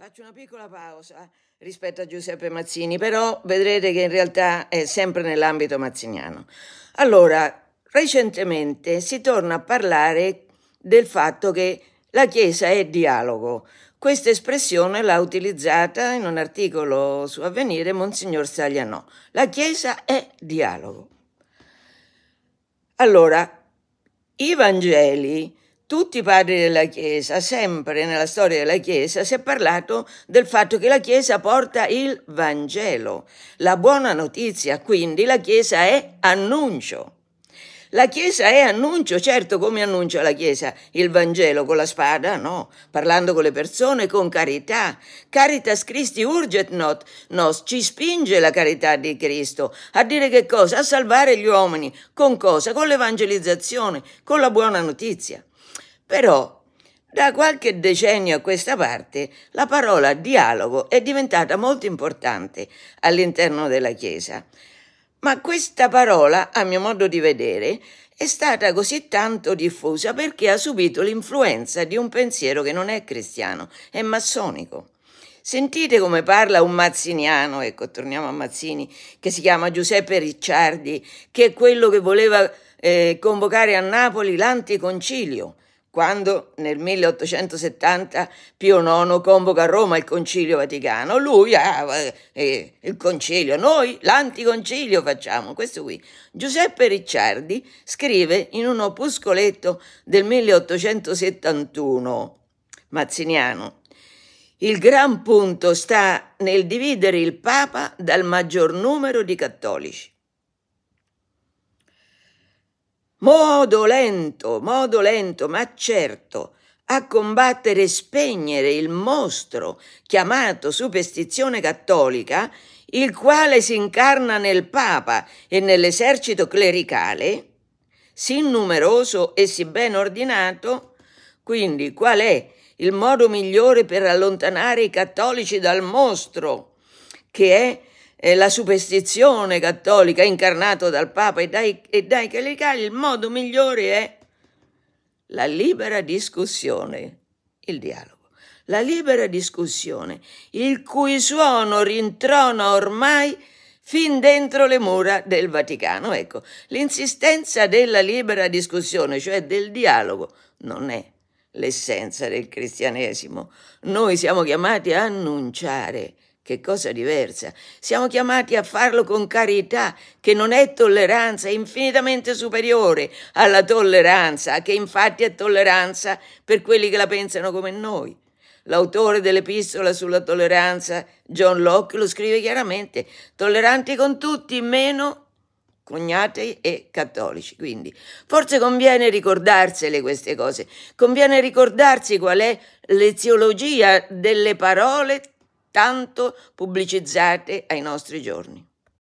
Faccio una piccola pausa rispetto a Giuseppe Mazzini, però vedrete che in realtà è sempre nell'ambito mazziniano. Allora, recentemente si torna a parlare del fatto che la Chiesa è dialogo. Questa espressione l'ha utilizzata in un articolo su Avvenire Monsignor Staglianò. La Chiesa è dialogo. Allora, i Vangeli tutti i padri della Chiesa, sempre nella storia della Chiesa, si è parlato del fatto che la Chiesa porta il Vangelo, la buona notizia, quindi la Chiesa è annuncio. La Chiesa è annuncio, certo come annuncia la Chiesa il Vangelo con la spada, no, parlando con le persone con carità. Caritas Christi urget not nos, ci spinge la carità di Cristo a dire che cosa? A salvare gli uomini, con cosa? Con l'evangelizzazione, con la buona notizia. Però da qualche decennio a questa parte la parola dialogo è diventata molto importante all'interno della Chiesa. Ma questa parola, a mio modo di vedere, è stata così tanto diffusa perché ha subito l'influenza di un pensiero che non è cristiano, è massonico. Sentite come parla un mazziniano, ecco, torniamo a Mazzini, che si chiama Giuseppe Ricciardi, che è quello che voleva eh, convocare a Napoli l'anticoncilio quando nel 1870 Pio IX convoca a Roma il Concilio Vaticano, lui ha ah, eh, eh, il concilio, noi l'anticoncilio facciamo, questo qui. Giuseppe Ricciardi scrive in un opuscoletto del 1871, mazziniano, il gran punto sta nel dividere il Papa dal maggior numero di cattolici. Modo lento, modo lento, ma certo, a combattere e spegnere il mostro chiamato superstizione cattolica, il quale si incarna nel Papa e nell'esercito clericale, sì numeroso e sì ben ordinato, quindi qual è il modo migliore per allontanare i cattolici dal mostro, che è la superstizione cattolica incarnata dal Papa e dai, e dai clericali, il modo migliore è la libera discussione, il dialogo. La libera discussione, il cui suono rintrona ormai fin dentro le mura del Vaticano. Ecco, l'insistenza della libera discussione, cioè del dialogo, non è l'essenza del cristianesimo. Noi siamo chiamati a annunciare che cosa diversa. Siamo chiamati a farlo con carità, che non è tolleranza, è infinitamente superiore alla tolleranza, che infatti è tolleranza per quelli che la pensano come noi. L'autore dell'epistola sulla tolleranza, John Locke, lo scrive chiaramente, tolleranti con tutti, meno cognati e cattolici. Quindi forse conviene ricordarsele queste cose, conviene ricordarsi qual è l'eziologia delle parole tanto pubblicizzate ai nostri giorni.